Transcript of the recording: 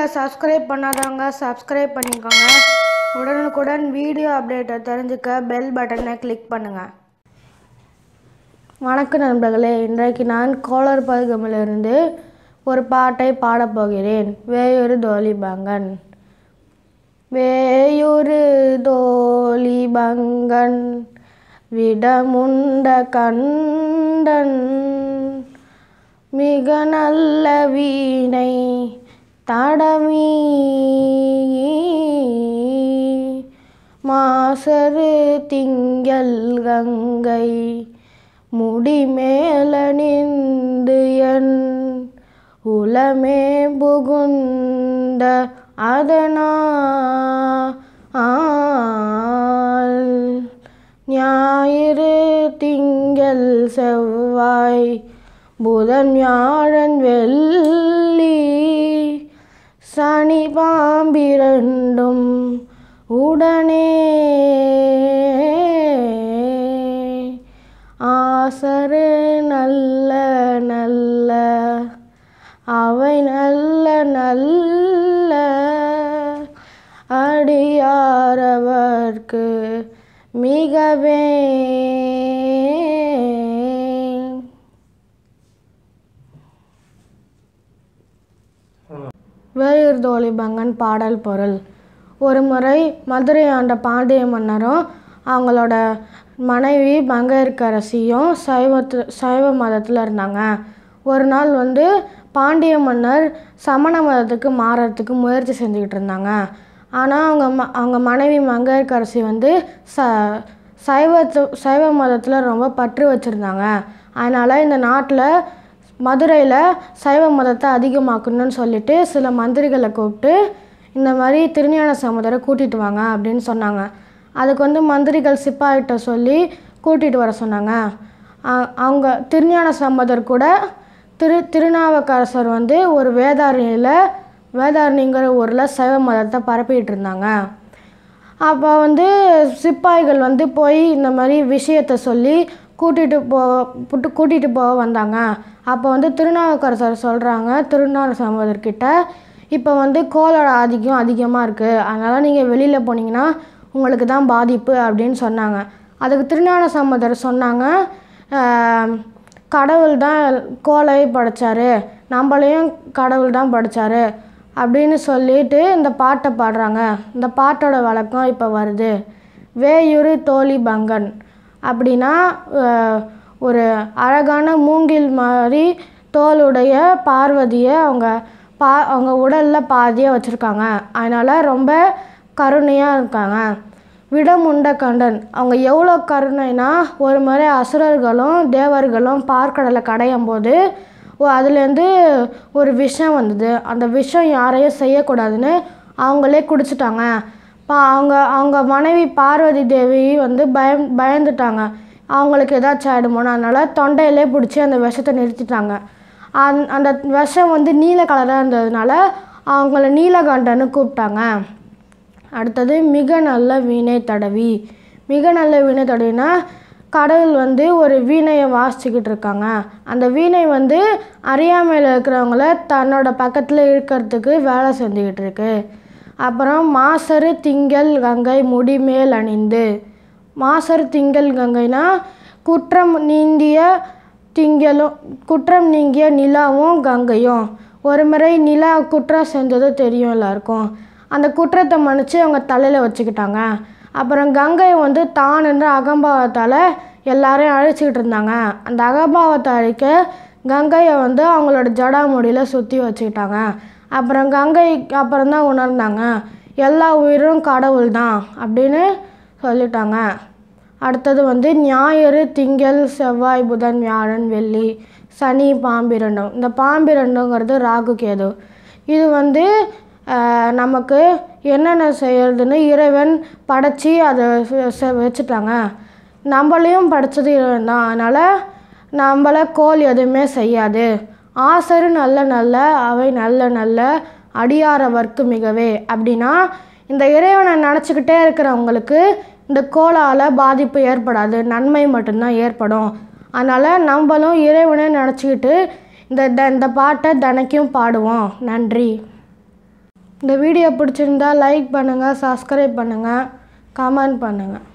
சேனலை சப்ஸ்கிரைப் பண்ணாதவங்க சப்ஸ்கிரைப் பண்ணிக்கோங்க உடனுக்குடன் வீடியோ அப்டேட்டை தெரிஞ்சுக்க பெல் பட்டனை கிளிக் பண்ணுங்கள் வணக்க நண்பர்களே இன்றைக்கு நான் கோளர் பதுகமிலிருந்து ஒரு பாட்டை பாடப்போகிறேன் பங்கன் வேயூர் வேயொரு தோலிபங்கன் விடமுண்ட கண்டன் மிக நல்ல வீணை தடமே மாசரு திங்கள் கங்கை முடிமேலணிந்து என் உலமே புகுந்த அதனால் ஞாயிறு திங்கள் செவ்வாய் புதன் வியாழன் வெள்ளி சனி பாம்பிரண்டும் உடனே ஆசரு நல்ல நல்ல அவை நல்ல நல்ல அடியாரவர்க்கு மிகவே வேயூர் பங்கன் பாடல் பொருள் ஒரு முறை மதுரை ஆண்ட பாண்டிய மன்னரும் அவங்களோட மனைவி பங்கேற்கரசியும் சைவத்து சைவ மதத்தில் இருந்தாங்க ஒரு நாள் வந்து பாண்டிய மன்னர் சமண மதத்துக்கு மாறுறதுக்கு முயற்சி செஞ்சுக்கிட்டு இருந்தாங்க ஆனால் அவங்க ம அவங்க மனைவி மங்கையர்கரசி வந்து ச சைவத்து சைவ மதத்தில் ரொம்ப பற்று வச்சுருந்தாங்க அதனால் இந்த நாட்டில் மதுரையில் சைவ மதத்தை அதிகமாக்கணும்னு சொல்லிட்டு சில மந்திரிகளை கூப்பிட்டு இந்த மாதிரி திருஞான சமுதரை கூட்டிகிட்டு வாங்க அப்படின்னு சொன்னாங்க அதுக்கு வந்து மந்திரிகள் சிப்பாயிட்ட சொல்லி கூட்டிகிட்டு வர சொன்னாங்க அவங்க திருஞான சமுதர் கூட திரு திருநாவுக்கரசர் வந்து ஒரு வேதாரணியில் வேதாரணிங்கிற ஊரில் சைவ மதத்தை பரப்பிட்டு இருந்தாங்க அப்போ வந்து சிப்பாய்கள் வந்து போய் இந்த மாதிரி விஷயத்தை சொல்லி கூட்டிகிட்டு போக புட்டு கூட்டிகிட்டு போக வந்தாங்க அப்போ வந்து திருநாவுக்கரசர் சொல்கிறாங்க திருநாவுக்கரசர்கிட்ட இப்போ வந்து கோலோட ஆதிக்கம் அதிகமாக இருக்குது அதனால் நீங்கள் வெளியில் போனீங்கன்னா உங்களுக்கு தான் பாதிப்பு அப்படின்னு சொன்னாங்க அதுக்கு திருநான சம்மதர் சொன்னாங்க கடவுள் தான் கோலையை படைத்தார் நம்மளையும் கடவுள் தான் படைத்தார் அப்படின்னு சொல்லிட்டு இந்த பாட்டை பாடுறாங்க இந்த பாட்டோட வழக்கம் இப்போ வருது வேயுறு தோழி பங்கன் அப்படின்னா ஒரு அழகான மூங்கில் மாதிரி தோலுடைய பார்வதியை அவங்க பா அவங்க உடலில் பாதியாக வச்சுருக்காங்க அதனால் ரொம்ப கருணையாக இருக்காங்க விடமுண்ட கண்டன் அவங்க எவ்வளோ கருணைனா ஒரு முறை அசுரர்களும் தேவர்களும் பார்க்கடலை கடையும் போது அதுலேருந்து ஒரு விஷம் வந்தது அந்த விஷம் யாரையும் செய்யக்கூடாதுன்னு அவங்களே குடிச்சிட்டாங்க பா அவங்க அவங்க மனைவி பார்வதி தேவி வந்து பயம் பயந்துட்டாங்க அவங்களுக்கு ஏதாச்சும் ஆகிடுமோன்னு அதனால் தொண்டையிலே பிடிச்சி அந்த விஷத்தை நிறுத்திட்டாங்க அந் அந்த விஷம் வந்து நீல கலராக இருந்ததுனால அவங்கள நீலகண்டன்னு கூப்பிட்டாங்க அடுத்தது மிக நல்ல வீணை தடவி மிக நல்ல வீணை தடவினா கடவுள் வந்து ஒரு வீணையை வாசிச்சுக்கிட்டு இருக்காங்க அந்த வீணை வந்து அறியாமையில் இருக்கிறவங்கள தன்னோட பக்கத்தில் இருக்கிறதுக்கு வேலை செஞ்சுக்கிட்டு இருக்குது அப்புறம் மாசரு திங்கள் கங்கை முடிமேல் அணிந்து மாசரு திங்கள் கங்கைனா குற்றம் நீந்திய திங்களும் குற்றம் நீங்கிய நிலாவும் கங்கையும் ஒரு முறை நிலா குற்றம் செஞ்சது தெரியும் எல்லாருக்கும் அந்த குற்றத்தை மன்னிச்சு அவங்க தலையில் வச்சுக்கிட்டாங்க அப்புறம் கங்கை வந்து தான் என்ற அகம்பாவத்தால் எல்லாரையும் அழைச்சிக்கிட்டு இருந்தாங்க அந்த அகம்பாவத்தை அழிக்க கங்கையை வந்து அவங்களோட ஜடாமுடியில் சுற்றி வச்சுக்கிட்டாங்க அப்புறம் கங்கை அப்புறம் தான் உணர்ந்தாங்க எல்லா உயிரும் கடவுள் தான் அப்படின்னு சொல்லிட்டாங்க அடுத்தது வந்து ஞாயிறு திங்கள் செவ்வாய் புதன் வியாழன் வெள்ளி சனி பாம்பிரண்டம் இந்த பாம்பிரண்டங்கிறது ராகு கேது இது வந்து நமக்கு என்னென்ன செய்யறதுன்னு இறைவன் படைச்சி அதை வச்சுட்டாங்க நம்மளையும் படைச்சது இறைவன் தான் அதனால் நம்மளை கோல் எதுவுமே செய்யாது ஆசரு நல்ல நல்ல அவை நல்ல நல்ல அடியார வர்க்கு மிகவே அப்படின்னா இந்த இறைவனை நினச்சிக்கிட்டே இருக்கிறவங்களுக்கு இந்த கோளால் பாதிப்பு ஏற்படாது நன்மை மட்டும்தான் ஏற்படும் அதனால் நம்மளும் இறைவனை நினச்சிக்கிட்டு இந்த த இந்த பாட்டை தினைக்கும் பாடுவோம் நன்றி இந்த வீடியோ பிடிச்சிருந்தா லைக் பண்ணுங்கள் சப்ஸ்கிரைப் பண்ணுங்கள் கமெண்ட் பண்ணுங்கள்